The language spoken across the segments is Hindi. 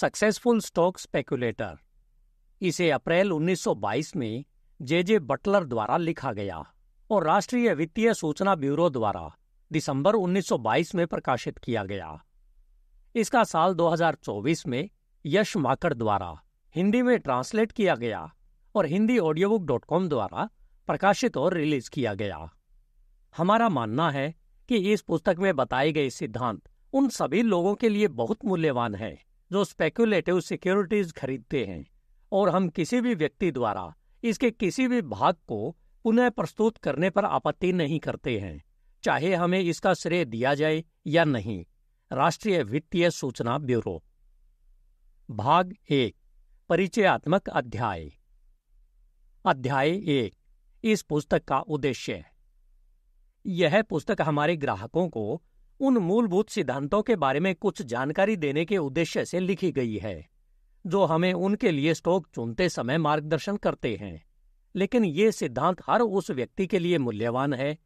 सक्सेसफुल स्टॉक स्पेकुलेटर इसे अप्रैल 1922 में जे जे बटलर द्वारा लिखा गया और राष्ट्रीय वित्तीय सूचना ब्यूरो द्वारा दिसंबर 1922 में प्रकाशित किया गया इसका साल 2024 में यश माकर द्वारा हिंदी में ट्रांसलेट किया गया और हिंदी ऑडियोबुक डॉट कॉम द्वारा प्रकाशित और रिलीज किया गया हमारा मानना है कि इस पुस्तक में बताए गए सिद्धांत उन सभी लोगों के लिए बहुत मूल्यवान हैं जो स्पेकुलेटिव सिक्योरिटीज खरीदते हैं और हम किसी भी व्यक्ति द्वारा इसके किसी भी भाग को पुनः प्रस्तुत करने पर आपत्ति नहीं करते हैं चाहे हमें इसका श्रेय दिया जाए या नहीं राष्ट्रीय वित्तीय सूचना ब्यूरो भाग एक परिचयात्मक अध्याय अध्याय एक इस पुस्तक का उद्देश्य यह पुस्तक हमारे ग्राहकों को उन मूलभूत सिद्धांतों के बारे में कुछ जानकारी देने के उद्देश्य से लिखी गई है जो हमें उनके लिए स्टॉक चुनते समय मार्गदर्शन करते हैं लेकिन ये सिद्धांत हर उस व्यक्ति के लिए मूल्यवान है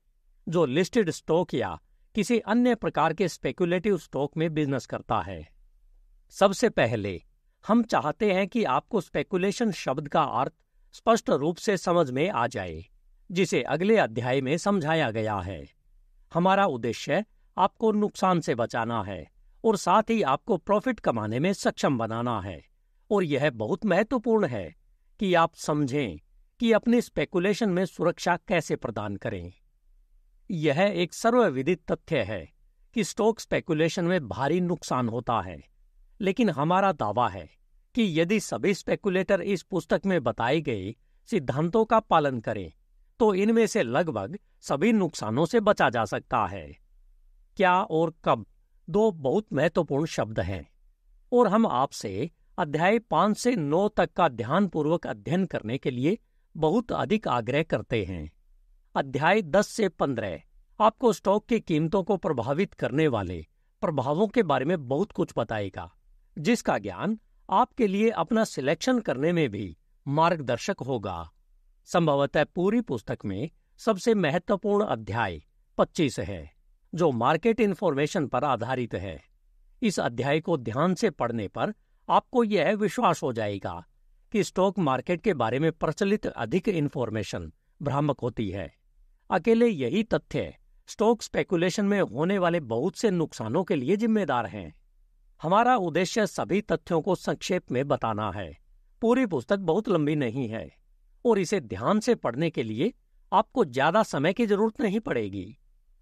जो लिस्टेड स्टॉक या किसी अन्य प्रकार के स्पेकुलेटिव स्टॉक में बिजनेस करता है सबसे पहले हम चाहते हैं कि आपको स्पेकुलेशन शब्द का अर्थ स्पष्ट रूप से समझ में आ जाए जिसे अगले अध्याय में समझाया गया है हमारा उद्देश्य आपको नुकसान से बचाना है और साथ ही आपको प्रॉफिट कमाने में सक्षम बनाना है और यह बहुत महत्वपूर्ण है कि आप समझें कि अपने स्पेकुलेशन में सुरक्षा कैसे प्रदान करें यह एक सर्वविदित तथ्य है कि स्टॉक स्पेकुलेशन में भारी नुकसान होता है लेकिन हमारा दावा है कि यदि सभी स्पेकुलेटर इस पुस्तक में बताई गई सिद्धांतों का पालन करें तो इनमें से लगभग सभी नुकसानों से बचा जा सकता है क्या और कब दो बहुत महत्वपूर्ण शब्द हैं और हम आपसे अध्याय पांच से नौ तक का ध्यानपूर्वक अध्ययन करने के लिए बहुत अधिक आग्रह करते हैं अध्याय दस से पंद्रह आपको स्टॉक की कीमतों को प्रभावित करने वाले प्रभावों के बारे में बहुत कुछ बताएगा जिसका ज्ञान आपके लिए अपना सिलेक्शन करने में भी मार्गदर्शक होगा संभवतः पूरी पुस्तक में सबसे महत्वपूर्ण अध्याय 25 है जो मार्केट इन्फॉर्मेशन पर आधारित है इस अध्याय को ध्यान से पढ़ने पर आपको यह विश्वास हो जाएगा कि स्टॉक मार्केट के बारे में प्रचलित अधिक इन्फॉर्मेशन भ्रामक होती है अकेले यही तथ्य स्टॉक स्पेकुलेशन में होने वाले बहुत से नुकसानों के लिए जिम्मेदार हैं हमारा उद्देश्य सभी तथ्यों को संक्षेप में बताना है पूरी पुस्तक बहुत लंबी नहीं है और इसे ध्यान से पढ़ने के लिए आपको ज्यादा समय की जरूरत नहीं पड़ेगी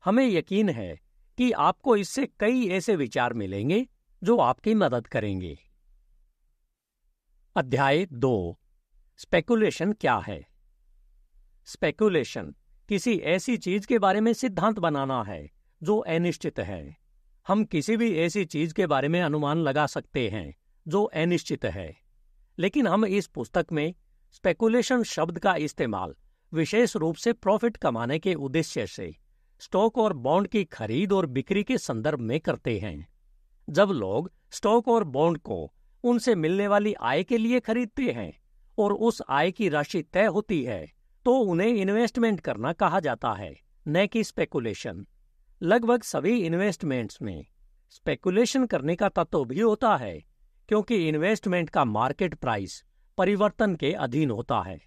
हमें यकीन है कि आपको इससे कई ऐसे विचार मिलेंगे जो आपकी मदद करेंगे अध्याय दो स्पेकुलेशन क्या है स्पेकुलेशन किसी ऐसी चीज के बारे में सिद्धांत बनाना है जो अनिश्चित है हम किसी भी ऐसी चीज के बारे में अनुमान लगा सकते हैं जो अनिश्चित है लेकिन हम इस पुस्तक में स्पेकुलेशन शब्द का इस्तेमाल विशेष रूप से प्रॉफिट कमाने के उद्देश्य से स्टॉक और बॉन्ड की खरीद और बिक्री के संदर्भ में करते हैं जब लोग स्टॉक और बॉन्ड को उनसे मिलने वाली आय के लिए खरीदते हैं और उस आय की राशि तय होती है तो उन्हें इन्वेस्टमेंट करना कहा जाता है न कि स्पेकुलेशन लगभग सभी इन्वेस्टमेंट्स में स्पेकुलेशन करने का तत्व भी होता है क्योंकि इन्वेस्टमेंट का मार्केट प्राइस परिवर्तन के अधीन होता है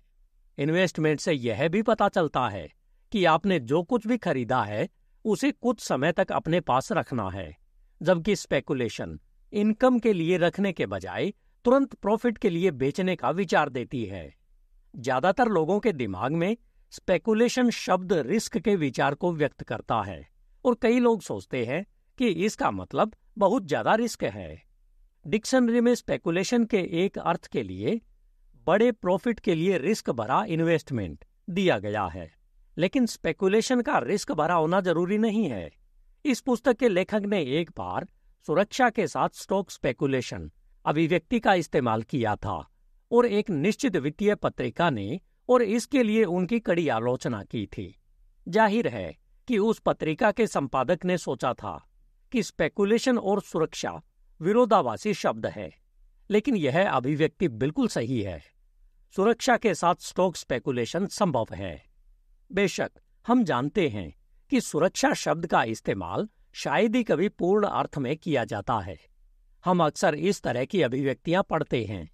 इन्वेस्टमेंट से यह भी पता चलता है कि आपने जो कुछ भी खरीदा है उसे कुछ समय तक अपने पास रखना है जबकि स्पेकुलेशन इनकम के लिए रखने के बजाय तुरंत प्रॉफिट के लिए बेचने का विचार देती है ज्यादातर लोगों के दिमाग में स्पेकुलेशन शब्द रिस्क के विचार को व्यक्त करता है और कई लोग सोचते हैं कि इसका मतलब बहुत ज्यादा रिस्क है डिक्शनरी में स्पेकुलेशन के एक अर्थ के लिए बड़े प्रॉफिट के लिए रिस्क भरा इन्वेस्टमेंट दिया गया है लेकिन स्पेकुलेशन का रिस्क भरा होना जरूरी नहीं है इस पुस्तक के लेखक ने एक बार सुरक्षा के साथ स्टॉक स्पेकुलेशन अभिव्यक्ति का इस्तेमाल किया था और एक निश्चित वित्तीय पत्रिका ने और इसके लिए उनकी कड़ी आलोचना की थी जाहिर है कि उस पत्रिका के संपादक ने सोचा था कि स्पेकुलेशन और सुरक्षा विरोधावासी शब्द है लेकिन यह अभिव्यक्ति बिल्कुल सही है सुरक्षा के साथ स्टॉक स्पेकुलेशन संभव है बेशक हम जानते हैं कि सुरक्षा शब्द का इस्तेमाल शायद ही कभी पूर्ण अर्थ में किया जाता है हम अक्सर इस तरह की अभिव्यक्तियां पढ़ते हैं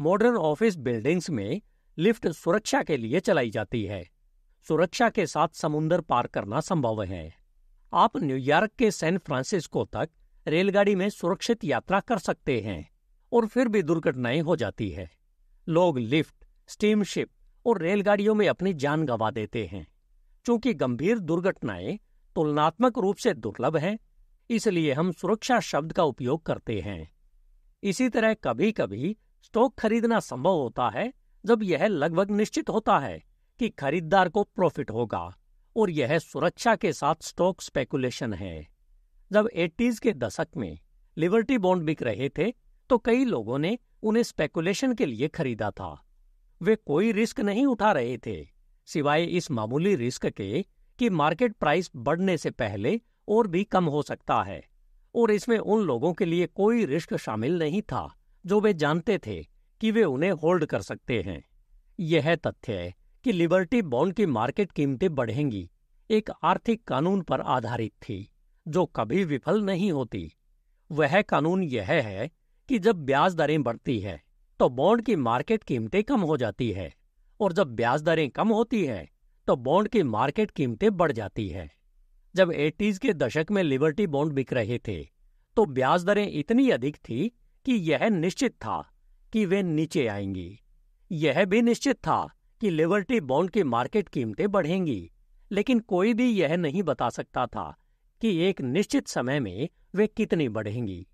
मॉडर्न ऑफिस बिल्डिंग्स में लिफ्ट सुरक्षा के लिए चलाई जाती है सुरक्षा के साथ समुन्दर पार करना संभव है आप न्यूयॉर्क के सैन फ्रांसिस्को तक रेलगाड़ी में सुरक्षित यात्रा कर सकते हैं और फिर भी दुर्घटनाएं हो जाती है लोग लिफ्ट स्टीमशिप और रेलगाड़ियों में अपनी जान गंवा देते हैं चूंकि गंभीर दुर्घटनाएं तुलनात्मक रूप से दुर्लभ हैं इसलिए हम सुरक्षा शब्द का उपयोग करते हैं इसी तरह कभी कभी स्टॉक खरीदना संभव होता है जब यह लगभग निश्चित होता है कि खरीदार को प्रॉफिट होगा और यह सुरक्षा के साथ स्टॉक स्पेकुलेशन है जब एट्टीज के दशक में लिबर्टी बॉन्ड बिक रहे थे तो कई लोगों ने उन्हें स्पेकुलेशन के लिए खरीदा था वे कोई रिस्क नहीं उठा रहे थे सिवाय इस मामूली रिस्क के कि मार्केट प्राइस बढ़ने से पहले और भी कम हो सकता है और इसमें उन लोगों के लिए कोई रिस्क शामिल नहीं था जो वे जानते थे कि वे उन्हें होल्ड कर सकते हैं यह तथ्य है कि लिबर्टी बॉन्ड की मार्केट कीमतें बढ़ेंगी एक आर्थिक कानून पर आधारित थी जो कभी विफल नहीं होती वह कानून यह है कि जब ब्याज दरें बढ़ती है तो बॉन्ड की मार्केट कीमतें कम हो जाती है और जब ब्याज दरें कम होती हैं तो बॉन्ड की मार्केट कीमतें बढ़ जाती है जब एटीज के दशक में लिबर्टी बॉन्ड बिक रहे थे तो ब्याज दरें इतनी अधिक थी कि यह निश्चित था कि वे नीचे आएंगी यह भी निश्चित था कि लिबर्टी बॉन्ड की मार्केट कीमतें बढ़ेंगी लेकिन कोई भी यह नहीं बता सकता था कि एक निश्चित समय में वे कितनी बढ़ेंगी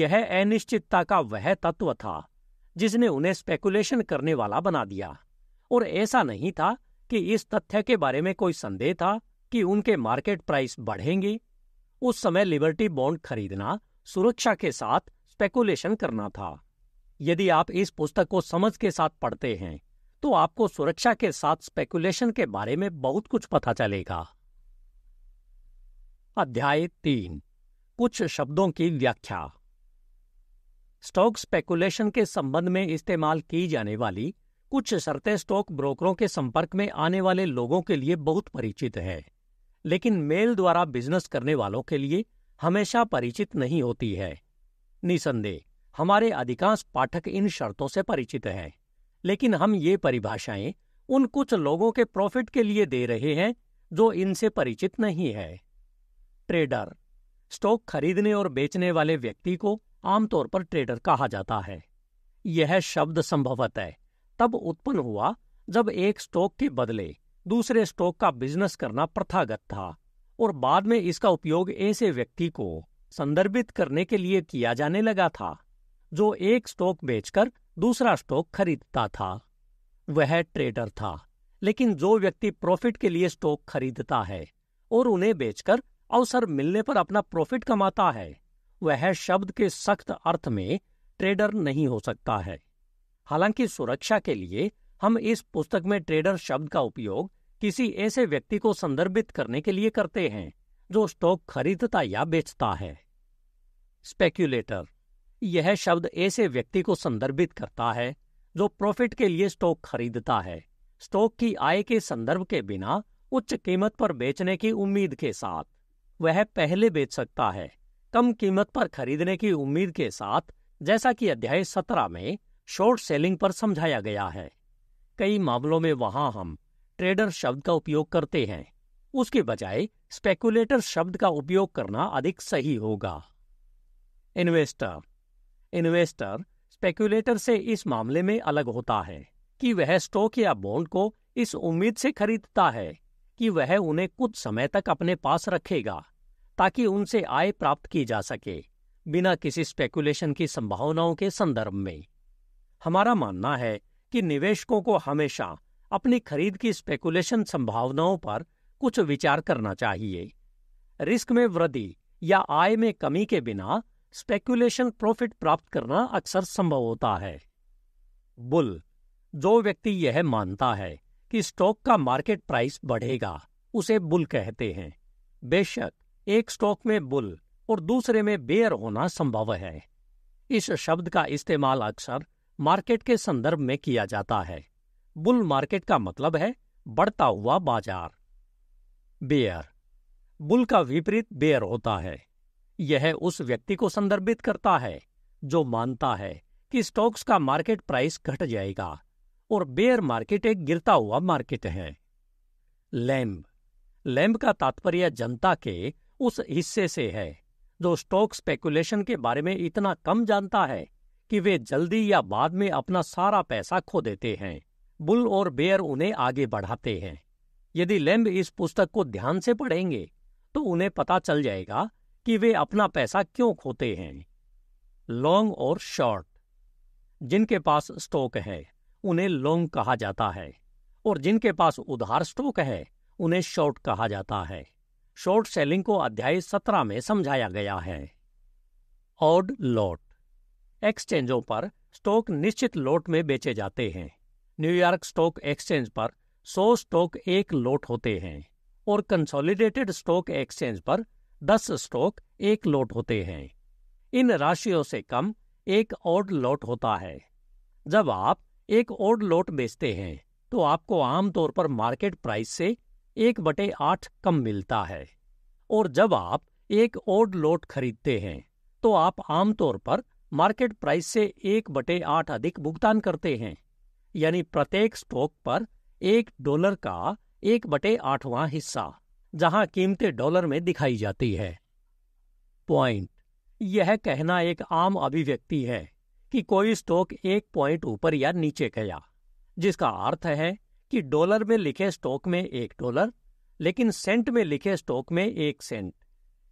यह अनिश्चितता का वह तत्व था जिसने उन्हें स्पेकुलेशन करने वाला बना दिया और ऐसा नहीं था कि इस तथ्य के बारे में कोई संदेह था कि उनके मार्केट प्राइस बढ़ेंगे उस समय लिबर्टी बॉन्ड खरीदना सुरक्षा के साथ स्पेकुलेशन करना था यदि आप इस पुस्तक को समझ के साथ पढ़ते हैं तो आपको सुरक्षा के साथ स्पेकुलेशन के बारे में बहुत कुछ पता चलेगा अध्याय तीन कुछ शब्दों की व्याख्या स्टॉक स्पेकुलेशन के संबंध में इस्तेमाल की जाने वाली कुछ शर्तें स्टॉक ब्रोकरों के संपर्क में आने वाले लोगों के लिए बहुत परिचित है लेकिन मेल द्वारा बिजनेस करने वालों के लिए हमेशा परिचित नहीं होती है निसंदेह हमारे अधिकांश पाठक इन शर्तों से परिचित हैं लेकिन हम ये परिभाषाएं उन कुछ लोगों के प्रॉफिट के लिए दे रहे हैं जो इनसे परिचित नहीं है ट्रेडर स्टॉक खरीदने और बेचने वाले व्यक्ति को आमतौर पर ट्रेडर कहा जाता है यह शब्द संभवत है तब उत्पन्न हुआ जब एक स्टॉक के बदले दूसरे स्टॉक का बिजनेस करना प्रथागत था और बाद में इसका उपयोग ऐसे व्यक्ति को संदर्भित करने के लिए किया जाने लगा था जो एक स्टॉक बेचकर दूसरा स्टॉक खरीदता था वह ट्रेडर था लेकिन जो व्यक्ति प्रॉफिट के लिए स्टॉक खरीदता है और उन्हें बेचकर अवसर मिलने पर अपना प्रॉफिट कमाता है वह शब्द के सख्त अर्थ में ट्रेडर नहीं हो सकता है हालांकि सुरक्षा के लिए हम इस पुस्तक में ट्रेडर शब्द का उपयोग किसी ऐसे व्यक्ति को संदर्भित करने के लिए करते हैं जो स्टॉक खरीदता या बेचता है स्पेक्यूलेटर यह शब्द ऐसे व्यक्ति को संदर्भित करता है जो प्रॉफिट के लिए स्टॉक खरीदता है स्टॉक की आय के संदर्भ के बिना उच्च कीमत पर बेचने की उम्मीद के साथ वह पहले बेच सकता है कम कीमत पर खरीदने की उम्मीद के साथ जैसा कि अध्याय सत्रह में शॉर्ट सेलिंग पर समझाया गया है कई मामलों में वहां हम ट्रेडर शब्द का उपयोग करते हैं उसके बजाय स्पेकुलेटर शब्द का उपयोग करना अधिक सही होगा इन्वेस्टर इन्वेस्टर स्पेकुलेटर से इस मामले में अलग होता है कि वह स्टॉक या बॉन्ड को इस उम्मीद से खरीदता है कि वह उन्हें कुछ समय तक अपने पास रखेगा ताकि उनसे आय प्राप्त की जा सके बिना किसी स्पेकुलेशन की संभावनाओं के संदर्भ में हमारा मानना है कि निवेशकों को हमेशा अपनी खरीद की स्पेकुलेशन संभावनाओं पर कुछ विचार करना चाहिए रिस्क में वृद्धि या आय में कमी के बिना स्पेकुलेशन प्रॉफिट प्राप्त करना अक्सर संभव होता है बुल जो व्यक्ति यह मानता है कि स्टॉक का मार्केट प्राइस बढ़ेगा उसे बुल कहते हैं बेशक एक स्टॉक में बुल और दूसरे में बेयर होना संभव है इस शब्द का इस्तेमाल अक्सर मार्केट के संदर्भ में किया जाता है बुल मार्केट का मतलब है बढ़ता हुआ बाजार बेयर बुल का विपरीत बेयर होता है यह उस व्यक्ति को संदर्भित करता है जो मानता है कि स्टॉक्स का मार्केट प्राइस घट जाएगा और बेयर मार्केट एक गिरता हुआ मार्केट है लैम्ब लैम्ब का तात्पर्य जनता के उस हिस्से से है जो स्टॉक स्पेकुलेशन के बारे में इतना कम जानता है कि वे जल्दी या बाद में अपना सारा पैसा खो देते हैं बुल और बेयर उन्हें आगे बढ़ाते हैं यदि लैम्ब इस पुस्तक को ध्यान से पढ़ेंगे तो उन्हें पता चल जाएगा कि वे अपना पैसा क्यों खोते हैं लॉन्ग और शॉर्ट जिनके पास स्टॉक है उन्हें लॉन्ग कहा जाता है और जिनके पास उधार स्टॉक है उन्हें शॉर्ट कहा जाता है शॉर्ट सेलिंग को अध्याय सत्रह में समझाया गया है ऑड लॉट एक्सचेंजों पर स्टॉक निश्चित लॉट में बेचे जाते हैं न्यूयॉर्क स्टॉक एक्सचेंज पर 100 स्टॉक एक लॉट होते हैं और कंसोलिडेटेड स्टॉक एक्सचेंज पर 10 स्टॉक एक लॉट होते हैं इन राशियों से कम एक ऑड लॉट होता है जब आप एक ऑड लॉट बेचते हैं तो आपको आमतौर पर मार्केट प्राइस से एक बटे आठ कम मिलता है और जब आप एक ओड लोट खरीदते हैं तो आप आमतौर पर मार्केट प्राइस से एक बटे आठ अधिक भुगतान करते हैं यानी प्रत्येक स्टॉक पर एक डॉलर का एक बटे आठवां हिस्सा जहां कीमतें डॉलर में दिखाई जाती है पॉइंट यह कहना एक आम अभिव्यक्ति है कि कोई स्टॉक एक पॉइंट ऊपर या नीचे गया जिसका अर्थ है कि डॉलर में लिखे स्टॉक में एक डॉलर लेकिन सेंट में लिखे स्टॉक में एक सेंट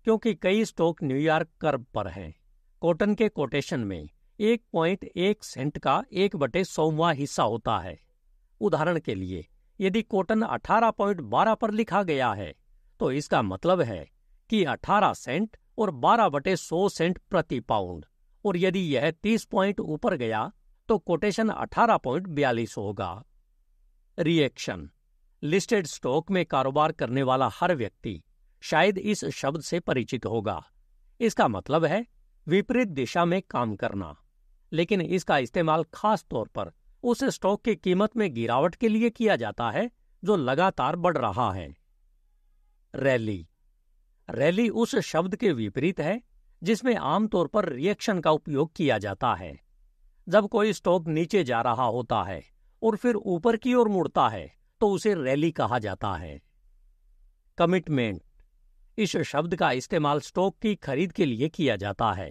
क्योंकि कई स्टॉक न्यूयॉर्क कर्ब पर हैं कॉटन के कोटेशन में एक पॉइंट एक सेंट का एक बटे सौवा हिस्सा होता है उदाहरण के लिए यदि कॉटन अठारह पॉइंट बारह पर लिखा गया है तो इसका मतलब है कि अठारह सेंट और बारह बटे सौ सेंट प्रति पाउंड और यदि यह तीस पॉइंट ऊपर गया तो कोटेशन अठारह पॉइंट बयालीस होगा रिएक्शन लिस्टेड स्टॉक में कारोबार करने वाला हर व्यक्ति शायद इस शब्द से परिचित होगा इसका मतलब है विपरीत दिशा में काम करना लेकिन इसका इस्तेमाल खास तौर पर उस स्टॉक की कीमत में गिरावट के लिए किया जाता है जो लगातार बढ़ रहा है रैली रैली उस शब्द के विपरीत है जिसमें आमतौर पर रिएक्शन का उपयोग किया जाता है जब कोई स्टॉक नीचे जा रहा होता है और फिर ऊपर की ओर मुड़ता है तो उसे रैली कहा जाता है कमिटमेंट इस शब्द का इस्तेमाल स्टॉक की खरीद के लिए किया जाता है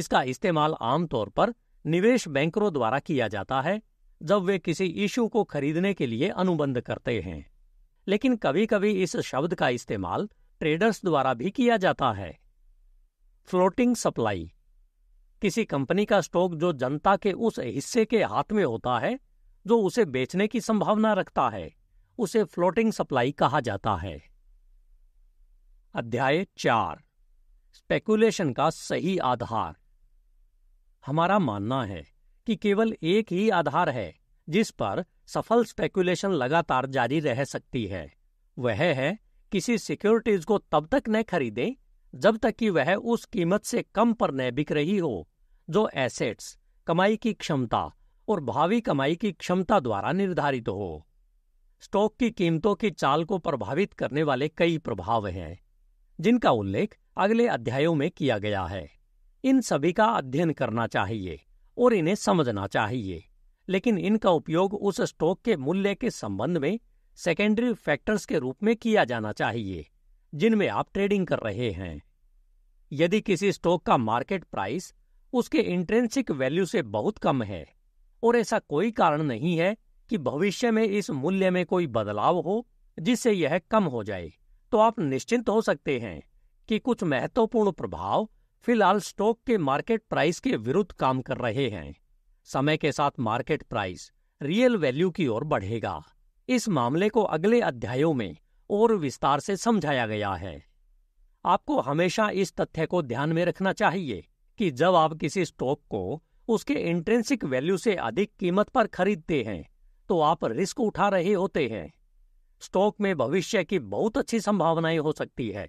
इसका इस्तेमाल आमतौर पर निवेश बैंकरों द्वारा किया जाता है जब वे किसी इशू को खरीदने के लिए अनुबंध करते हैं लेकिन कभी कभी इस शब्द का इस्तेमाल ट्रेडर्स द्वारा भी किया जाता है फ्लोटिंग सप्लाई किसी कंपनी का स्टॉक जो जनता के उस हिस्से के हाथ में होता है जो उसे बेचने की संभावना रखता है उसे फ्लोटिंग सप्लाई कहा जाता है अध्याय चार स्पेकुलेशन का सही आधार हमारा मानना है कि केवल एक ही आधार है जिस पर सफल स्पेकुलेशन लगातार जारी रह सकती है वह है किसी सिक्योरिटीज को तब तक न खरीदें जब तक कि वह उस कीमत से कम पर न बिक रही हो जो एसेट्स कमाई की क्षमता और भावी कमाई की क्षमता द्वारा निर्धारित हो स्टॉक की कीमतों की चाल को प्रभावित करने वाले कई प्रभाव हैं जिनका उल्लेख अगले अध्यायों में किया गया है इन सभी का अध्ययन करना चाहिए और इन्हें समझना चाहिए लेकिन इनका उपयोग उस स्टॉक के मूल्य के संबंध में सेकेंडरी फैक्टर्स के रूप में किया जाना चाहिए जिनमें आप ट्रेडिंग कर रहे हैं यदि किसी स्टॉक का मार्केट प्राइस उसके इंट्रेंसिक वैल्यू से बहुत कम है और ऐसा कोई कारण नहीं है कि भविष्य में इस मूल्य में कोई बदलाव हो जिससे यह कम हो जाए तो आप निश्चिंत हो सकते हैं कि कुछ महत्वपूर्ण प्रभाव फिलहाल स्टॉक के मार्केट प्राइस के विरुद्ध काम कर रहे हैं समय के साथ मार्केट प्राइस रियल वैल्यू की ओर बढ़ेगा इस मामले को अगले अध्यायों में और विस्तार से समझाया गया है आपको हमेशा इस तथ्य को ध्यान में रखना चाहिए कि जब आप किसी स्टॉक को उसके इंट्रेंसिक वैल्यू से अधिक कीमत पर खरीदते हैं तो आप रिस्क उठा रहे होते हैं स्टॉक में भविष्य की बहुत अच्छी संभावनाएं हो सकती है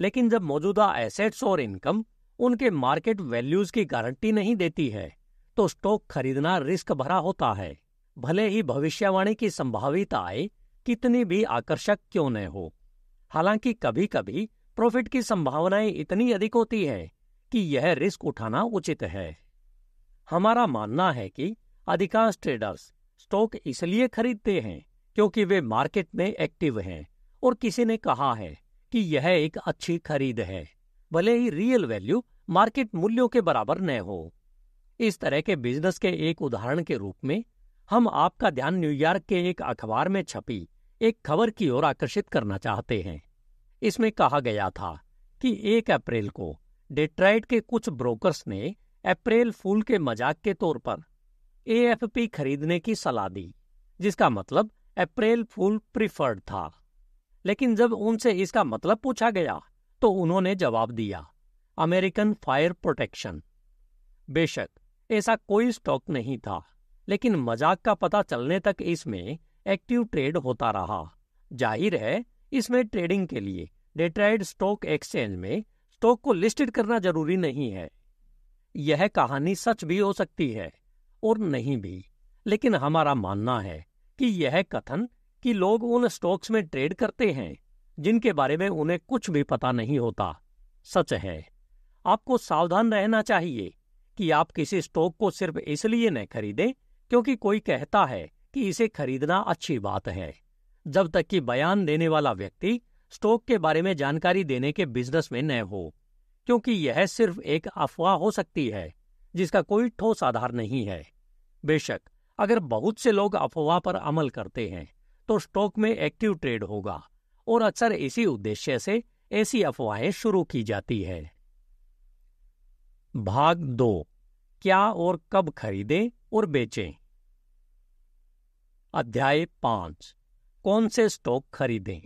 लेकिन जब मौजूदा एसेट्स और इनकम उनके मार्केट वैल्यूज की गारंटी नहीं देती है तो स्टॉक खरीदना रिस्क भरा होता है भले ही भविष्यवाणी की संभावित आय कितनी भी आकर्षक क्यों न हो हालांकि कभी कभी प्रॉफिट की संभावनाएं इतनी अधिक होती है कि यह रिस्क उठाना उचित है हमारा मानना है कि अधिकांश ट्रेडर्स स्टॉक इसलिए खरीदते हैं क्योंकि वे मार्केट में एक्टिव हैं और किसी ने कहा है कि यह एक अच्छी खरीद है भले ही रियल वैल्यू मार्केट मूल्यों के बराबर न हो इस तरह के बिजनेस के एक उदाहरण के रूप में हम आपका ध्यान न्यूयॉर्क के एक अखबार में छपी एक खबर की ओर आकर्षित करना चाहते हैं इसमें कहा गया था कि एक अप्रैल को डेट्राइड के कुछ ब्रोकर्स ने अप्रैल फूल के मजाक के तौर पर एएफपी खरीदने की सलाह दी जिसका मतलब अप्रैल फूल प्रिफर्ड था लेकिन जब उनसे इसका मतलब पूछा गया तो उन्होंने जवाब दिया अमेरिकन फायर प्रोटेक्शन बेशक ऐसा कोई स्टॉक नहीं था लेकिन मजाक का पता चलने तक इसमें एक्टिव ट्रेड होता रहा जाहिर है इसमें ट्रेडिंग के लिए डेट्राइड स्टॉक एक्सचेंज में स्टॉक को लिस्टेड करना जरूरी नहीं है यह कहानी सच भी हो सकती है और नहीं भी लेकिन हमारा मानना है कि यह कथन कि लोग उन स्टॉक्स में ट्रेड करते हैं जिनके बारे में उन्हें कुछ भी पता नहीं होता सच है आपको सावधान रहना चाहिए कि आप किसी स्टॉक को सिर्फ इसलिए न खरीदें क्योंकि कोई कहता है कि इसे खरीदना अच्छी बात है जब तक कि बयान देने वाला व्यक्ति स्टॉक के बारे में जानकारी देने के बिजनेस में न हो क्योंकि यह सिर्फ एक अफवाह हो सकती है जिसका कोई ठोस आधार नहीं है बेशक अगर बहुत से लोग अफवाह पर अमल करते हैं तो स्टॉक में एक्टिव ट्रेड होगा और अक्सर इसी उद्देश्य से ऐसी अफवाहें शुरू की जाती है भाग दो क्या और कब खरीदें और बेचें अध्याय पांच कौन से स्टॉक खरीदें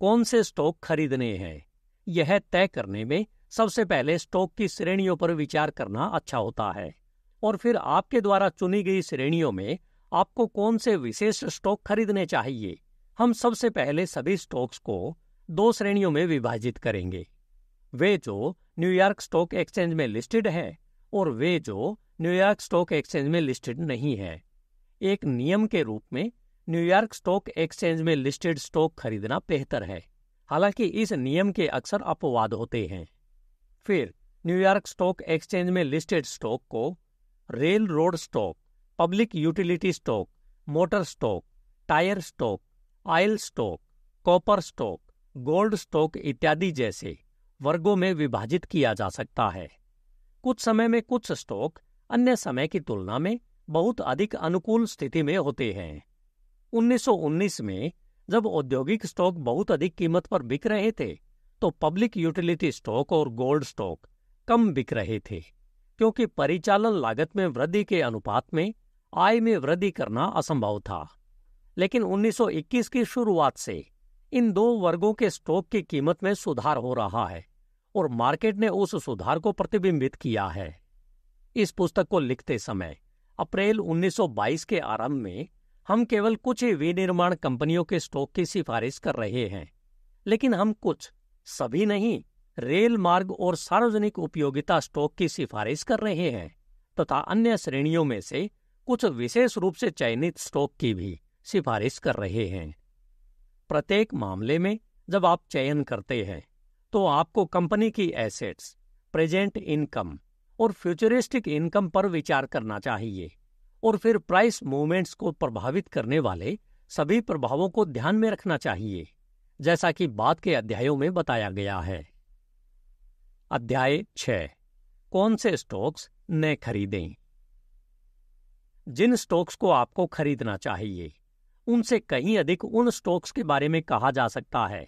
कौन से स्टॉक खरीदने हैं यह तय करने में सबसे पहले स्टॉक की श्रेणियों पर विचार करना अच्छा होता है और फिर आपके द्वारा चुनी गई श्रेणियों में आपको कौन से विशेष स्टॉक खरीदने चाहिए हम सबसे पहले सभी स्टॉक्स को दो श्रेणियों में विभाजित करेंगे वे जो न्यूयॉर्क स्टॉक एक्सचेंज में लिस्टेड हैं और वे जो न्यूयॉर्क स्टॉक एक्सचेंज में लिस्टेड नहीं है एक नियम के रूप में न्यूयॉर्क स्टॉक एक्सचेंज में लिस्टेड स्टॉक खरीदना बेहतर है हालांकि इस नियम के अक्सर अपवाद होते हैं फिर न्यूयॉर्क स्टॉक एक्सचेंज में लिस्टेड स्टॉक को railroad stock public utility stock motor stock tyre stock oil stock copper stock gold stock इत्यादि जैसे वर्गों में विभाजित किया जा सकता है कुछ समय में कुछ स्टॉक अन्य समय की तुलना में बहुत अधिक अनुकूल स्थिति में होते हैं 1919 में जब औद्योगिक स्टॉक बहुत अधिक कीमत पर बिक रहे थे तो पब्लिक यूटिलिटी स्टॉक और गोल्ड स्टॉक कम बिक रहे थे क्योंकि परिचालन लागत में वृद्धि के अनुपात में आय में वृद्धि करना असंभव था लेकिन 1921 की शुरुआत से इन दो वर्गों के स्टॉक की कीमत में सुधार हो रहा है और मार्केट ने उस सुधार को प्रतिबिंबित किया है इस पुस्तक को लिखते समय अप्रैल 1922 के आरंभ में हम केवल कुछ ही विनिर्माण कंपनियों के स्टॉक की सिफारिश कर रहे हैं लेकिन हम कुछ सभी नहीं रेल मार्ग और सार्वजनिक उपयोगिता स्टॉक की सिफारिश कर रहे हैं तथा तो अन्य श्रेणियों में से कुछ विशेष रूप से चयनित स्टॉक की भी सिफारिश कर रहे हैं प्रत्येक मामले में जब आप चयन करते हैं तो आपको कंपनी की एसेट्स प्रेजेंट इनकम और फ्यूचरिस्टिक इनकम पर विचार करना चाहिए और फिर प्राइस मूवमेंट्स को प्रभावित करने वाले सभी प्रभावों को ध्यान में रखना चाहिए जैसा कि बाद के अध्यायों में बताया गया है अध्याय छ कौन से स्टॉक्स न खरीदें जिन स्टॉक्स को आपको खरीदना चाहिए उनसे कहीं अधिक उन स्टॉक्स के बारे में कहा जा सकता है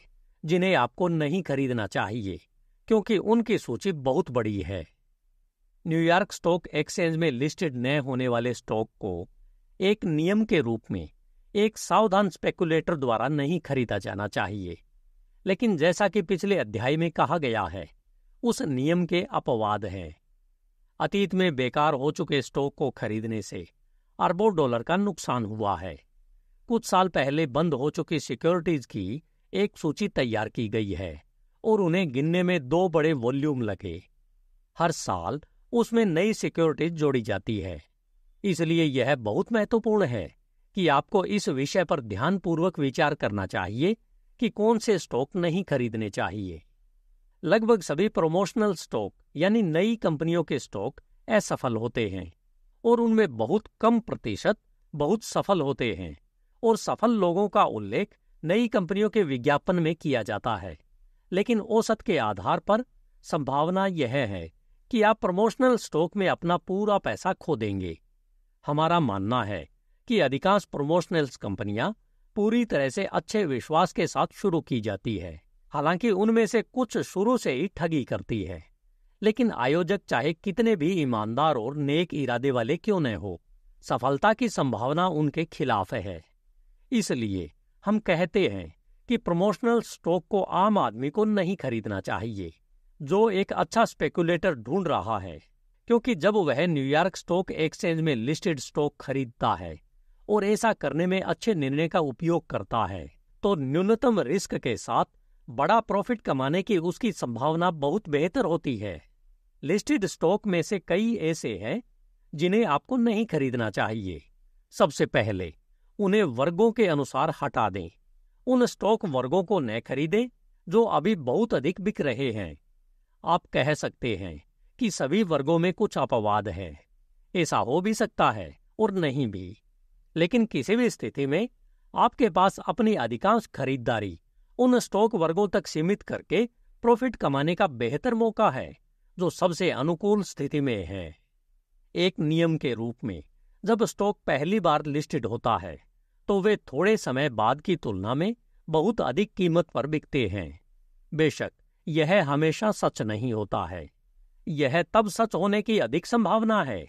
जिन्हें आपको नहीं खरीदना चाहिए क्योंकि उनकी सूची बहुत बड़ी है न्यूयॉर्क स्टॉक एक्सचेंज में लिस्टेड नए होने वाले स्टॉक को एक नियम के रूप में एक सावधान स्पेकुलेटर द्वारा नहीं खरीदा जाना चाहिए लेकिन जैसा कि पिछले अध्याय में कहा गया है उस नियम के अपवाद हैं अतीत में बेकार हो चुके स्टॉक को खरीदने से अरबों डॉलर का नुकसान हुआ है कुछ साल पहले बंद हो चुकी सिक्योरिटीज की एक सूची तैयार की गई है और उन्हें गिनने में दो बड़े वॉल्यूम लगे हर साल उसमें नई सिक्योरिटीज जोड़ी जाती है इसलिए यह बहुत महत्वपूर्ण है कि आपको इस विषय पर ध्यानपूर्वक विचार करना चाहिए कि कौन से स्टॉक नहीं खरीदने चाहिए लगभग सभी प्रोमोशनल स्टॉक यानी नई कंपनियों के स्टॉक असफल होते हैं और उनमें बहुत कम प्रतिशत बहुत सफल होते हैं और सफल लोगों का उल्लेख नई कंपनियों के विज्ञापन में किया जाता है लेकिन औसत के आधार पर संभावना यह है कि आप प्रमोशनल स्टॉक में अपना पूरा पैसा खो देंगे हमारा मानना है कि अधिकांश प्रमोशनल कंपनियां पूरी तरह से अच्छे विश्वास के साथ शुरू की जाती है हालांकि उनमें से कुछ शुरू से ही ठगी करती है लेकिन आयोजक चाहे कितने भी ईमानदार और नेक इरादे वाले क्यों न हो सफलता की संभावना उनके खिलाफ है इसलिए हम कहते हैं कि प्रमोशनल स्टॉक को आम आदमी को नहीं खरीदना चाहिए जो एक अच्छा स्पेकुलेटर ढूंढ रहा है क्योंकि जब वह न्यूयॉर्क स्टॉक एक्सचेंज में लिस्टेड स्टॉक खरीदता है और ऐसा करने में अच्छे निर्णय का उपयोग करता है तो न्यूनतम रिस्क के साथ बड़ा प्रॉफिट कमाने की उसकी संभावना बहुत बेहतर होती है लिस्टेड स्टॉक में से कई ऐसे हैं जिन्हें आपको नहीं खरीदना चाहिए सबसे पहले उन्हें वर्गों के अनुसार हटा दें उन स्टॉक वर्गों को न खरीदें जो अभी बहुत अधिक बिक रहे हैं आप कह सकते हैं कि सभी वर्गों में कुछ अपवाद है ऐसा हो भी सकता है और नहीं भी लेकिन किसी भी स्थिति में आपके पास अपनी अधिकांश खरीदारी उन स्टॉक वर्गों तक सीमित करके प्रॉफिट कमाने का बेहतर मौका है जो सबसे अनुकूल स्थिति में है एक नियम के रूप में जब स्टॉक पहली बार लिस्टेड होता है तो वे थोड़े समय बाद की तुलना में बहुत अधिक कीमत पर बिकते हैं बेशक यह हमेशा सच नहीं होता है यह तब सच होने की अधिक संभावना है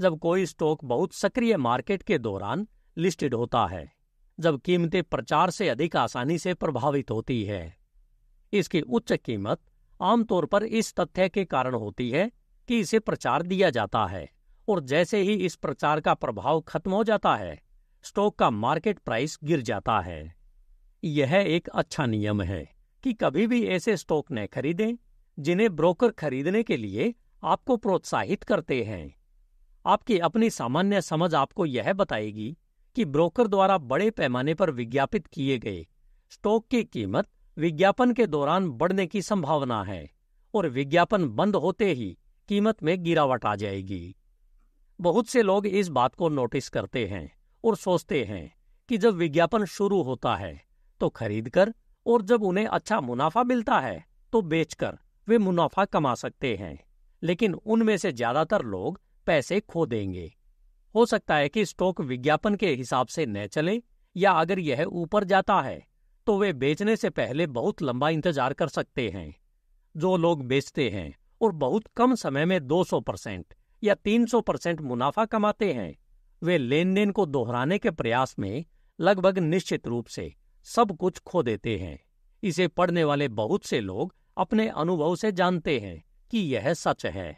जब कोई स्टॉक बहुत सक्रिय मार्केट के दौरान लिस्टेड होता है जब कीमतें प्रचार से अधिक आसानी से प्रभावित होती है इसकी उच्च कीमत आमतौर पर इस तथ्य के कारण होती है कि इसे प्रचार दिया जाता है और जैसे ही इस प्रचार का प्रभाव खत्म हो जाता है स्टॉक का मार्केट प्राइस गिर जाता है यह एक अच्छा नियम है कि कभी भी ऐसे स्टॉक न खरीदें जिन्हें ब्रोकर खरीदने के लिए आपको प्रोत्साहित करते हैं आपकी अपनी सामान्य समझ आपको यह बताएगी कि ब्रोकर द्वारा बड़े पैमाने पर विज्ञापित किए गए स्टॉक की कीमत विज्ञापन के दौरान बढ़ने की संभावना है और विज्ञापन बंद होते ही कीमत में गिरावट आ जाएगी बहुत से लोग इस बात को नोटिस करते हैं और सोचते हैं कि जब विज्ञापन शुरू होता है तो खरीदकर और जब उन्हें अच्छा मुनाफा मिलता है तो बेचकर वे मुनाफा कमा सकते हैं लेकिन उनमें से ज्यादातर लोग पैसे खो देंगे हो सकता है कि स्टॉक विज्ञापन के हिसाब से न चले या अगर यह ऊपर जाता है तो वे बेचने से पहले बहुत लंबा इंतजार कर सकते हैं जो लोग बेचते हैं और बहुत कम समय में 200 परसेंट या 300 परसेंट मुनाफा कमाते हैं वे लेन देन को दोहराने के प्रयास में लगभग निश्चित रूप से सब कुछ खो देते हैं इसे पढ़ने वाले बहुत से लोग अपने अनुभव से जानते हैं कि यह सच है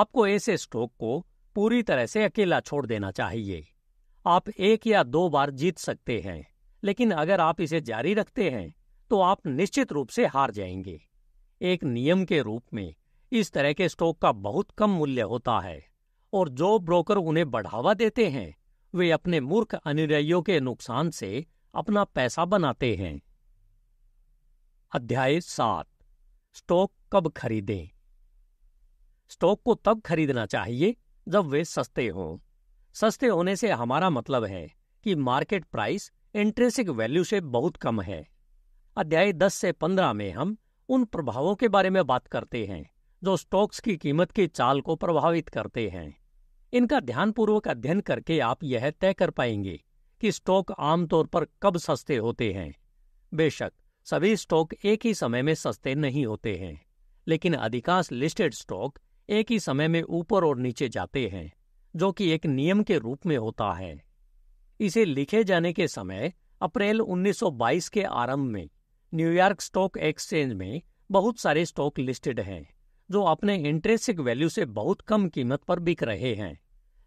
आपको ऐसे स्ट्रोक को पूरी तरह से अकेला छोड़ देना चाहिए आप एक या दो बार जीत सकते हैं लेकिन अगर आप इसे जारी रखते हैं तो आप निश्चित रूप से हार जाएंगे एक नियम के रूप में इस तरह के स्टॉक का बहुत कम मूल्य होता है और जो ब्रोकर उन्हें बढ़ावा देते हैं वे अपने मूर्ख अनुयायियों के नुकसान से अपना पैसा बनाते हैं अध्याय सात स्टॉक कब खरीदें स्टॉक को तब खरीदना चाहिए जब वे सस्ते हों सस्ते होने से हमारा मतलब है कि मार्केट प्राइस इंट्रेसिक वैल्यू से बहुत कम है अध्याय दस से पंद्रह में हम उन प्रभावों के बारे में बात करते हैं जो स्टॉक्स की कीमत की चाल को प्रभावित करते हैं इनका ध्यानपूर्वक अध्ययन करके आप यह तय कर पाएंगे कि स्टॉक आमतौर पर कब सस्ते होते हैं बेशक सभी स्टॉक एक ही समय में सस्ते नहीं होते हैं लेकिन अधिकांश लिस्टेड स्टॉक एक ही समय में ऊपर और नीचे जाते हैं जो कि एक नियम के रूप में होता है इसे लिखे जाने के समय अप्रैल 1922 के आरंभ में न्यूयॉर्क स्टॉक एक्सचेंज में बहुत सारे स्टॉक लिस्टेड हैं जो अपने इंटरेस्टिक वैल्यू से बहुत कम कीमत पर बिक रहे हैं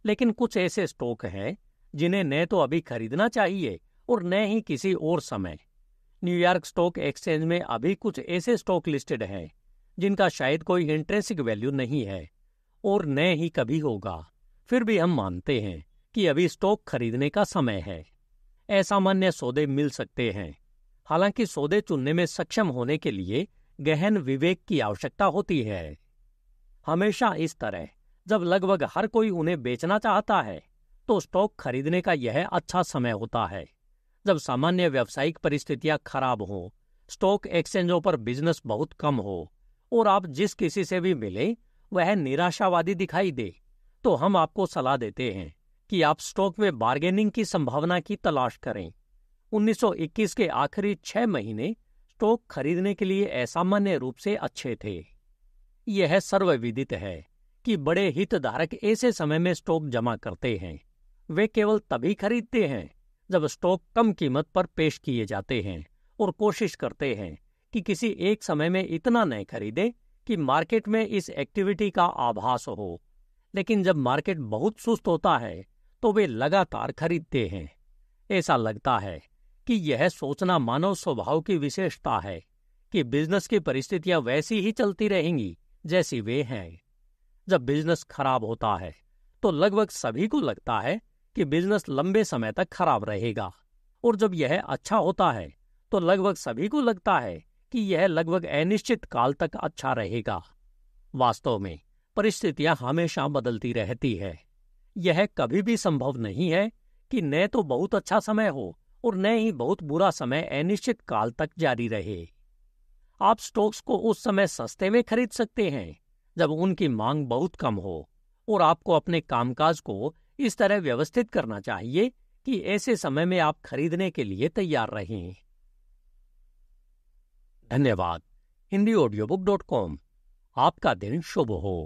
लेकिन कुछ ऐसे स्टॉक हैं जिन्हें न तो अभी खरीदना चाहिए और न ही किसी और समय न्यूयॉर्क स्टॉक एक्सचेंज में अभी कुछ ऐसे स्टॉक लिस्टेड हैं जिनका शायद कोई इंट्रेंसिक वैल्यू नहीं है और न ही कभी होगा फिर भी हम मानते हैं कि अभी स्टॉक खरीदने का समय है असामान्य सौदे मिल सकते हैं हालांकि सौदे चुनने में सक्षम होने के लिए गहन विवेक की आवश्यकता होती है हमेशा इस तरह जब लगभग हर कोई उन्हें बेचना चाहता है तो स्टॉक खरीदने का यह अच्छा समय होता है जब सामान्य व्यावसायिक परिस्थितियां खराब हों स्टॉक एक्सचेंजों पर बिजनेस बहुत कम हो और आप जिस किसी से भी मिले वह निराशावादी दिखाई दे तो हम आपको सलाह देते हैं कि आप स्टॉक में बार्गेनिंग की संभावना की तलाश करें 1921 के आखिरी छह महीने स्टॉक खरीदने के लिए असामान्य रूप से अच्छे थे यह सर्वविदित है कि बड़े हितधारक ऐसे समय में स्टॉक जमा करते हैं वे केवल तभी खरीदते हैं जब स्टॉक कम कीमत पर पेश किए जाते हैं और कोशिश करते हैं कि किसी एक समय में इतना न खरीदे कि मार्केट में इस एक्टिविटी का आभास हो लेकिन जब मार्केट बहुत सुस्त होता है तो वे लगातार खरीदते हैं ऐसा लगता है कि यह सोचना मानव स्वभाव की विशेषता है कि बिजनेस की परिस्थितियां वैसी ही चलती रहेंगी जैसी वे हैं जब बिजनेस खराब होता है तो लगभग सभी को लगता है कि बिजनेस लंबे समय तक खराब रहेगा और जब यह अच्छा होता है तो लगभग सभी को लगता है कि यह लगभग अनिश्चित काल तक अच्छा रहेगा वास्तव में परिस्थितियां हमेशा बदलती रहती है यह कभी भी संभव नहीं है कि न तो बहुत अच्छा समय हो और न ही बहुत बुरा समय अनिश्चित काल तक जारी रहे आप स्टॉक्स को उस समय सस्ते में खरीद सकते हैं जब उनकी मांग बहुत कम हो और आपको अपने कामकाज को इस तरह व्यवस्थित करना चाहिए कि ऐसे समय में आप खरीदने के लिए तैयार रहें धन्यवाद Hindi audio book dot com आपका दिन शुभ हो